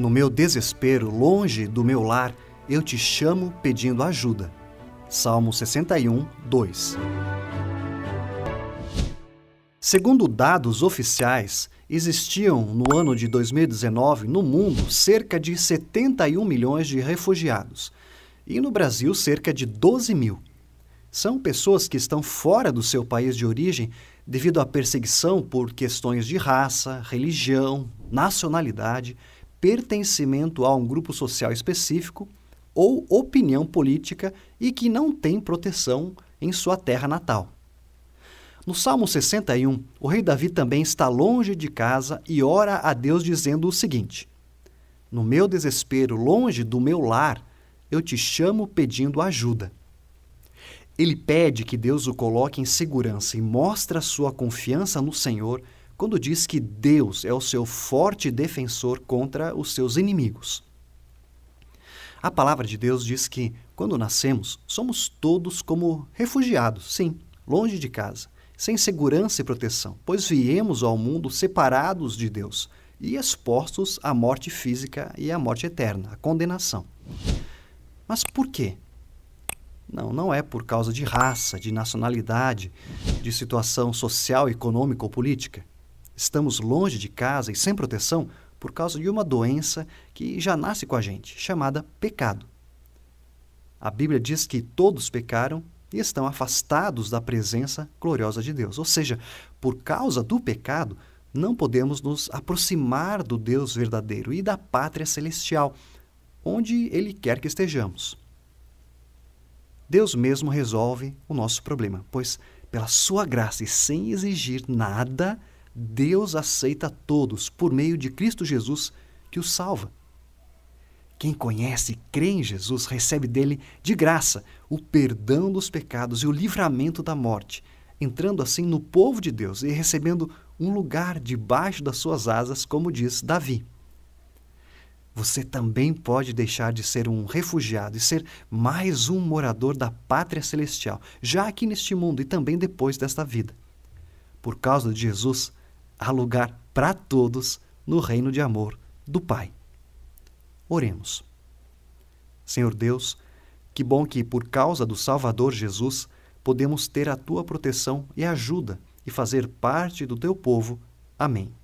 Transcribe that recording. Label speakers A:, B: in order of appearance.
A: No meu desespero, longe do meu lar, eu te chamo pedindo ajuda. Salmo 61, 2. Segundo dados oficiais, existiam no ano de 2019 no mundo cerca de 71 milhões de refugiados e no Brasil cerca de 12 mil. São pessoas que estão fora do seu país de origem devido à perseguição por questões de raça, religião, nacionalidade pertencimento a um grupo social específico ou opinião política e que não tem proteção em sua terra natal. No Salmo 61, o rei Davi também está longe de casa e ora a Deus dizendo o seguinte: No meu desespero, longe do meu lar, eu te chamo pedindo ajuda. Ele pede que Deus o coloque em segurança e mostra sua confiança no Senhor quando diz que Deus é o seu forte defensor contra os seus inimigos. A palavra de Deus diz que, quando nascemos, somos todos como refugiados, sim, longe de casa, sem segurança e proteção, pois viemos ao mundo separados de Deus e expostos à morte física e à morte eterna, à condenação. Mas por quê? Não, não é por causa de raça, de nacionalidade, de situação social, econômica ou política estamos longe de casa e sem proteção por causa de uma doença que já nasce com a gente, chamada pecado. A Bíblia diz que todos pecaram e estão afastados da presença gloriosa de Deus. Ou seja, por causa do pecado, não podemos nos aproximar do Deus verdadeiro e da pátria celestial, onde Ele quer que estejamos. Deus mesmo resolve o nosso problema, pois, pela Sua graça e sem exigir nada, Deus aceita todos por meio de Cristo Jesus que os salva. Quem conhece e crê em Jesus recebe dele, de graça, o perdão dos pecados e o livramento da morte, entrando assim no povo de Deus e recebendo um lugar debaixo das suas asas, como diz Davi. Você também pode deixar de ser um refugiado e ser mais um morador da pátria celestial, já aqui neste mundo e também depois desta vida. Por causa de Jesus, há lugar para todos no reino de amor do Pai. Oremos. Senhor Deus, que bom que, por causa do Salvador Jesus, podemos ter a tua proteção e ajuda e fazer parte do teu povo. Amém.